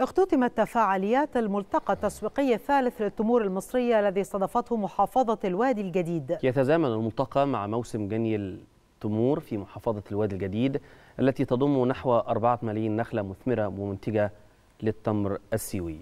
اختتمت فعاليات الملتقى التسويقي الثالث للتمور المصرية الذي استضافته محافظة الوادي الجديد يتزامن الملتقى مع موسم جني التمور في محافظة الوادي الجديد التي تضم نحو أربعة ملايين نخلة مثمرة ومنتجة للتمر السيوي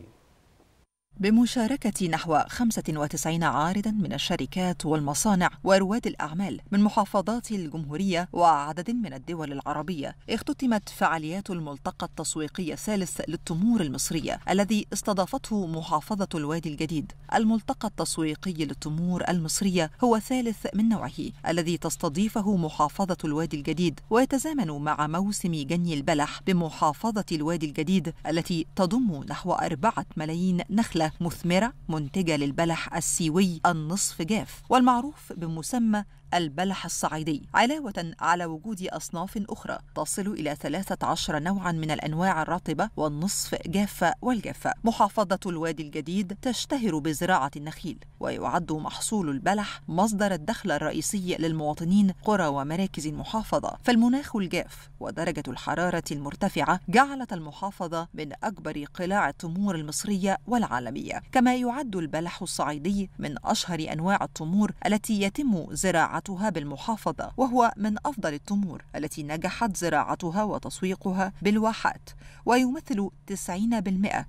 بمشاركة نحو 95 عارضا من الشركات والمصانع ورواد الأعمال من محافظات الجمهورية وعدد من الدول العربية اختتمت فعاليات الملتقى التسويقي الثالث للتمور المصرية الذي استضافته محافظة الوادي الجديد الملتقى التسويقي للتمور المصرية هو ثالث من نوعه الذي تستضيفه محافظة الوادي الجديد ويتزامن مع موسم جني البلح بمحافظة الوادي الجديد التي تضم نحو أربعة ملايين نخلة نخلة مثمرة منتجة للبلح السيوي النصف جاف والمعروف بمسمى البلح الصعيدي علاوة على وجود أصناف أخرى تصل إلى 13 نوعا من الأنواع الرطبة والنصف جافة والجافة محافظة الوادي الجديد تشتهر بزراعة النخيل ويعد محصول البلح مصدر الدخل الرئيسي للمواطنين قرى ومراكز المحافظة فالمناخ الجاف ودرجة الحرارة المرتفعة جعلت المحافظة من أكبر قلاع التمور المصرية والعالمية كما يعد البلح الصعيدي من أشهر أنواع التمور التي يتم زراعتها زراعتها بالمحافظة وهو من أفضل التمور التي نجحت زراعتها وتسويقها بالواحات ويمثل 90%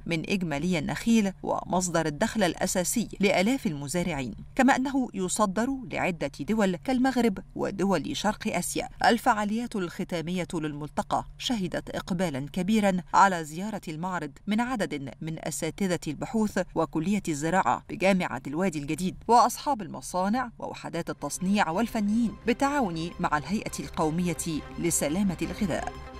من إجمالي النخيل ومصدر الدخل الأساسي لآلاف المزارعين كما أنه يصدر لعدة دول كالمغرب ودول شرق آسيا الفعاليات الختامية للملتقى شهدت إقبالا كبيرا على زيارة المعرض من عدد من أساتذة البحوث وكلية الزراعة بجامعة الوادي الجديد وأصحاب المصانع ووحدات التصنيع وال الفنيين بالتعاون مع الهيئة القومية لسلامة الغذاء